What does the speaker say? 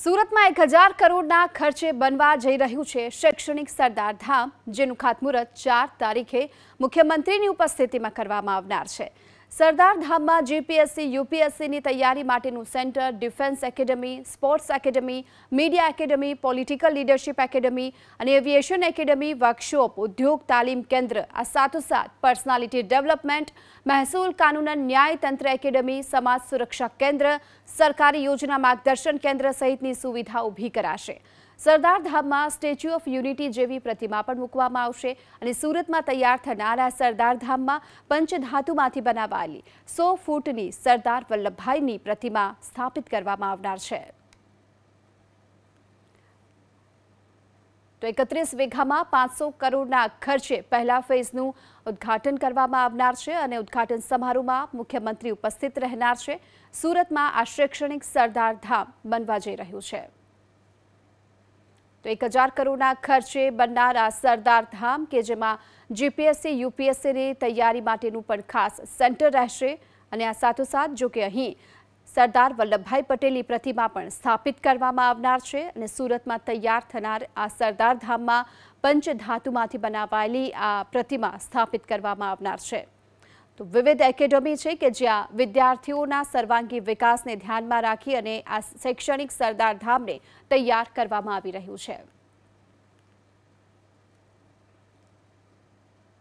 સુરતમાં એક હજાર કરોડના ખર્ચે બનવા જઈ રહ્યું છે શૈક્ષણિક સરદાર ધામ જેનું ખાતમુહૂર્ત ચાર તારીખે મુખ્યમંત્રીની ઉપસ્થિતિમાં કરવામાં આવનાર છે સરદારધામમાં જીપીએસસી યુપીએસસીની તૈયારી માટેનું centre defence academy sports academy media academy political leadership academy અને એવિએશન એકેડમી વર્કશોપ ઉદ્યોગ તાલીમ કેન્દ્ર આ સાથોસાથ પર્સનાલિટી ડેવલપમેન્ટ મહેસૂલ કાનૂન ન્યાયતંત્ર એકેડમી સમાજ સુરક્ષા કેન્દ્ર સરકારી યોજના માર્ગદર્શન કેન્દ્ર સહિતની સુવિધા ઊભી કરાશે સરદાર ધામમાં સ્ટેચ્યુ ઓફ યુનિટી જેવી પ્રતિમા પણ મૂકવામાં આવશે અને સુરતમાં તૈયાર થનારા સરદાર ધામમાં પંચધાતુમાંથી બનાવાયેલી સો ફૂટની સરદાર વલ્લભભાઈની પ્રતિમા સ્થાપિત કરવામાં આવનાર છે તો એકત્રીસ વીઘામાં પાંચસો કરોડના ખર્ચે પહેલા ફેઝનું ઉદ્ઘાટન કરવામાં આવનાર છે અને ઉદ્ઘાટન સમારોહમાં મુખ્યમંત્રી ઉપસ્થિત રહેનાર છે સુરતમાં આ શૈક્ષણિક સરદાર ધામ બનવા જઈ રહ્યું છે તો એક હજાર કરોડના ખર્ચે બનનાર આ સરદાર ધામ કે જેમાં જીપીએસસી યુપીએસસીની તૈયારી માટેનું પણ ખાસ સેન્ટર રહેશે અને આ સાથોસાથ જો કે અહીં સરદાર વલ્લભભાઈ પટેલની પ્રતિમા પણ સ્થાપિત કરવામાં આવનાર છે અને સુરતમાં તૈયાર થનાર આ સરદાર ધામમાં પંચધાતુમાંથી બનાવાયેલી આ પ્રતિમા સ્થાપિત કરવામાં આવનાર છે તો વિવિધ એકેડમી છે કે જ્યાં વિદ્યાર્થીઓના સર્વાંગી વિકાસને ધ્યાનમાં રાખી અને આ શૈક્ષણિક સરદાર ધામને તૈયાર કરવામાં આવી રહ્યું છે